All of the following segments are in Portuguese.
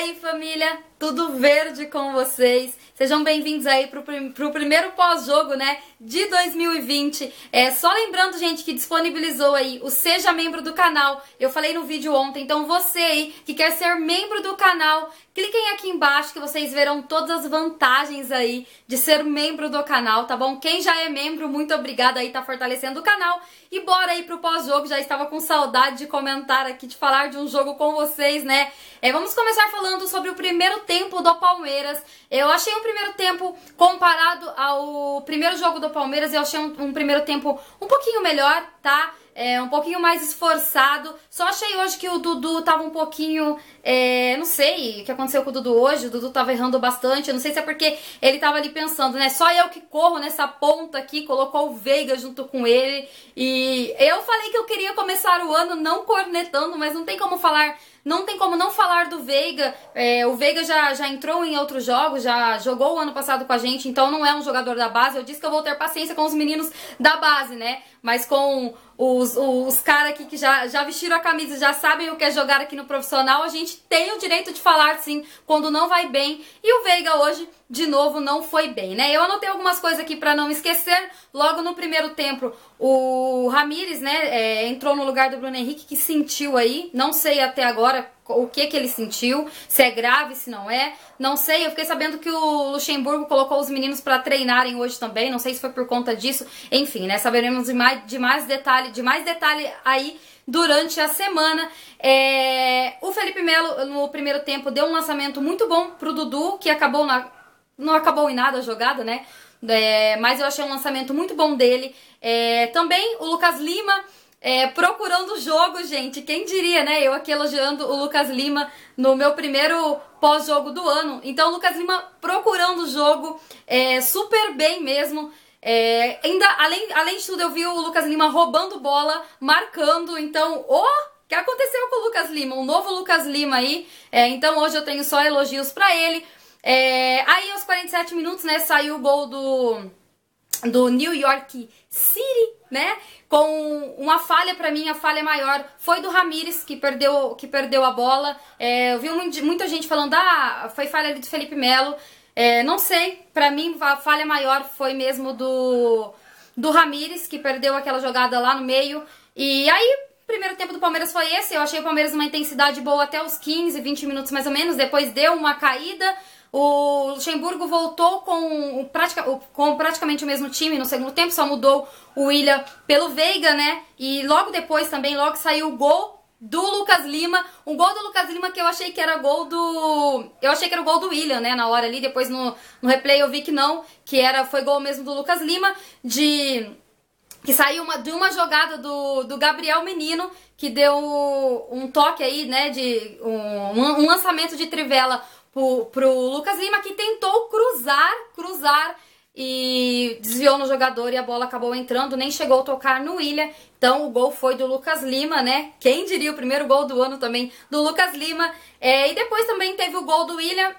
aí, família? Tudo verde com vocês. Sejam bem-vindos aí pro, pro primeiro pós-jogo, né, de 2020. É, só lembrando, gente, que disponibilizou aí o Seja Membro do Canal. Eu falei no vídeo ontem, então você aí que quer ser membro do canal, cliquem aqui embaixo que vocês verão todas as vantagens aí de ser membro do canal, tá bom? Quem já é membro, muito obrigada aí, tá fortalecendo o canal. E bora aí pro pós-jogo, já estava com saudade de comentar aqui, de falar de um jogo com vocês, né? É, vamos começar falando sobre o primeiro tempo do Palmeiras. Eu achei um primeiro tempo comparado ao primeiro jogo do Palmeiras, eu achei um, um primeiro tempo um pouquinho melhor, tá? é, um pouquinho mais esforçado. Só achei hoje que o Dudu tava um pouquinho. É, não sei o que aconteceu com o Dudu hoje. O Dudu tava errando bastante. Eu não sei se é porque ele tava ali pensando, né? Só eu que corro nessa ponta aqui. Colocou o Veiga junto com ele. E eu falei que eu queria começar o ano não cornetando, mas não tem como falar não tem como não falar do Veiga. É, o Veiga já, já entrou em outros jogos, já jogou o ano passado com a gente, então não é um jogador da base. Eu disse que eu vou ter paciência com os meninos da base, né? Mas com os, os caras aqui que já, já vestiram a camisa, já sabem o que é jogar aqui no profissional, a gente tem o direito de falar, sim, quando não vai bem. E o Veiga hoje de novo não foi bem, né? Eu anotei algumas coisas aqui para não esquecer. Logo no primeiro tempo, o Ramires, né, é, entrou no lugar do Bruno Henrique que sentiu aí, não sei até agora o que que ele sentiu, se é grave, se não é, não sei. Eu fiquei sabendo que o Luxemburgo colocou os meninos para treinarem hoje também, não sei se foi por conta disso. Enfim, né, saberemos de mais, de mais detalhe, de mais detalhe aí durante a semana. É... o Felipe Melo, no primeiro tempo, deu um lançamento muito bom pro Dudu, que acabou na não acabou em nada a jogada, né? É, mas eu achei um lançamento muito bom dele. É, também o Lucas Lima é, procurando o jogo, gente. Quem diria, né? Eu aqui elogiando o Lucas Lima no meu primeiro pós-jogo do ano. Então, o Lucas Lima procurando o jogo é, super bem mesmo. É, ainda além, além de tudo, eu vi o Lucas Lima roubando bola, marcando. Então, o oh, que aconteceu com o Lucas Lima? Um novo Lucas Lima aí. É, então, hoje eu tenho só elogios para ele. É, aí aos 47 minutos, né, saiu o gol do, do New York City, né? Com uma falha para mim, a falha maior foi do Ramires que perdeu, que perdeu a bola. É, eu vi muita gente falando, ah, foi falha ali do Felipe Melo. É, não sei, para mim a falha maior foi mesmo do do Ramires que perdeu aquela jogada lá no meio. E aí primeiro tempo do Palmeiras foi esse. Eu achei o Palmeiras uma intensidade boa até os 15, 20 minutos mais ou menos. Depois deu uma caída. O Luxemburgo voltou com, pratica, com praticamente o mesmo time no segundo tempo, só mudou o William pelo Veiga, né? E logo depois também, logo saiu o gol do Lucas Lima. Um gol do Lucas Lima que eu achei que era gol do. Eu achei que era o gol do William, né? Na hora ali, depois no, no replay eu vi que não, que era foi gol mesmo do Lucas Lima, de. Que saiu uma, de uma jogada do, do Gabriel Menino, que deu um toque aí, né? De um, um lançamento de trivela pro, pro Lucas Lima, que tentou cruzar, cruzar e desviou no jogador e a bola acabou entrando, nem chegou a tocar no William. Então o gol foi do Lucas Lima, né? Quem diria o primeiro gol do ano também do Lucas Lima. É, e depois também teve o gol do William.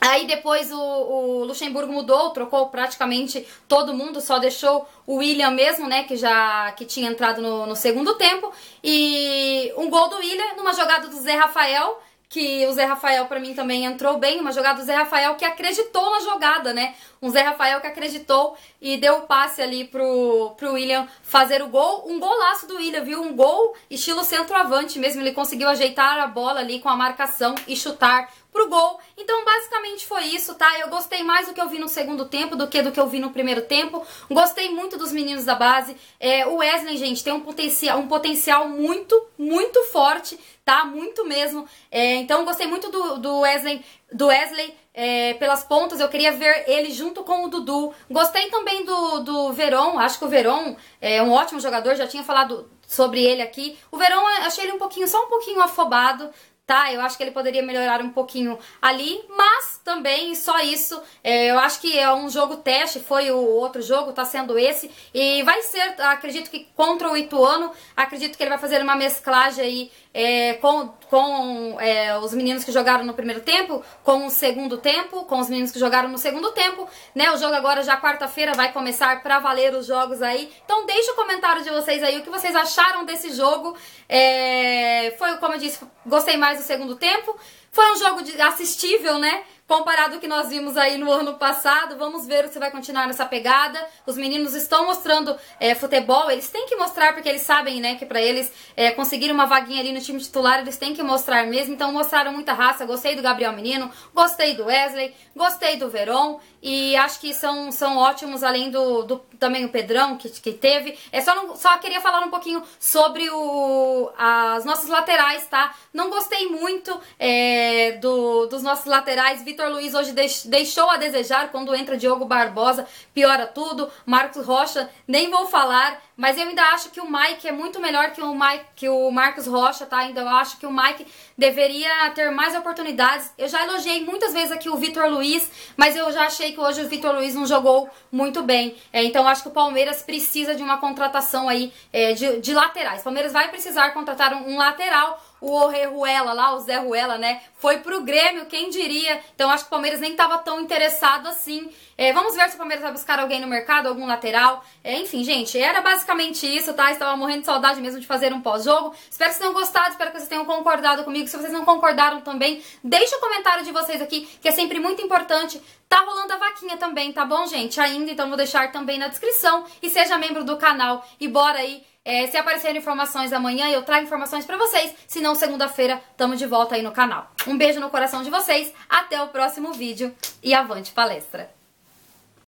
Aí depois o, o, Luxemburgo mudou, trocou praticamente todo mundo, só deixou o William mesmo, né, que já que tinha entrado no, no segundo tempo. E um gol do William numa jogada do Zé Rafael que o Zé Rafael para mim também entrou bem, uma jogada do Zé Rafael que acreditou na jogada, né? Um Zé Rafael que acreditou e deu o passe ali pro, pro William fazer o gol. Um golaço do William, viu? Um gol estilo centroavante mesmo. Ele conseguiu ajeitar a bola ali com a marcação e chutar pro gol. Então, basicamente foi isso, tá? Eu gostei mais do que eu vi no segundo tempo do que do que eu vi no primeiro tempo. Gostei muito dos meninos da base. É, o Wesley, gente, tem um potencial, um potencial muito, muito forte, tá? Muito mesmo. É, então, gostei muito do, do Wesley, do Wesley é, pelas pontas, eu queria ver ele junto com o Dudu. Gostei também do, do Verón, acho que o Verón é um ótimo jogador, já tinha falado sobre ele aqui. O Verón, achei ele um pouquinho, só um pouquinho afobado, tá? Eu acho que ele poderia melhorar um pouquinho ali, mas também só isso. É, eu acho que é um jogo teste, foi o outro jogo, tá sendo esse. E vai ser, acredito que contra o Ituano, acredito que ele vai fazer uma mesclagem aí é, com, com é, os meninos que jogaram no primeiro tempo, com o segundo tempo, com os meninos que jogaram no segundo tempo, né? O jogo agora já quarta-feira vai começar pra valer os jogos aí. Então deixa o comentário de vocês aí o que vocês acharam desse jogo. É, foi, como eu disse, gostei mais do segundo tempo. Foi um jogo de, assistível, né? Comparado ao que nós vimos aí no ano passado, vamos ver se vai continuar nessa pegada. Os meninos estão mostrando é, futebol, eles têm que mostrar porque eles sabem, né, que para eles é, conseguir uma vaguinha ali no time titular, eles têm que mostrar mesmo. Então mostraram muita raça. Gostei do Gabriel Menino, gostei do Wesley, gostei do Verón e acho que são, são ótimos, além do, do também o Pedrão que, que teve. É só, não, só queria falar um pouquinho sobre o, as nossas laterais, tá? Não gostei muito. É, é, do, dos nossos laterais. Vitor Luiz hoje deixou a desejar quando entra Diogo Barbosa, piora tudo. Marcos Rocha, nem vou falar, mas eu ainda acho que o Mike é muito melhor que o, Mike, que o Marcos Rocha, tá? Ainda eu acho que o Mike deveria ter mais oportunidades. Eu já elogiei muitas vezes aqui o Vitor Luiz, mas eu já achei que hoje o Vitor Luiz não jogou muito bem. É, então acho que o Palmeiras precisa de uma contratação aí é, de, de laterais. O Palmeiras vai precisar contratar um, um lateral o Orre lá, o Zé Ruela, né? Foi pro Grêmio, quem diria? Então acho que o Palmeiras nem tava tão interessado assim. É, vamos ver se o Palmeiras vai buscar alguém no mercado, algum lateral. É, enfim, gente, era basicamente isso, tá? Estava morrendo de saudade mesmo de fazer um pós-jogo. Espero que vocês tenham gostado, espero que vocês tenham concordado comigo. Se vocês não concordaram também, deixa o comentário de vocês aqui, que é sempre muito importante. Tá rolando a vaquinha também, tá bom, gente? Ainda, então vou deixar também na descrição. E seja membro do canal e bora aí é, se aparecerem informações amanhã, eu trago informações para vocês. Se não, segunda-feira, tamo de volta aí no canal. Um beijo no coração de vocês, até o próximo vídeo e avante palestra!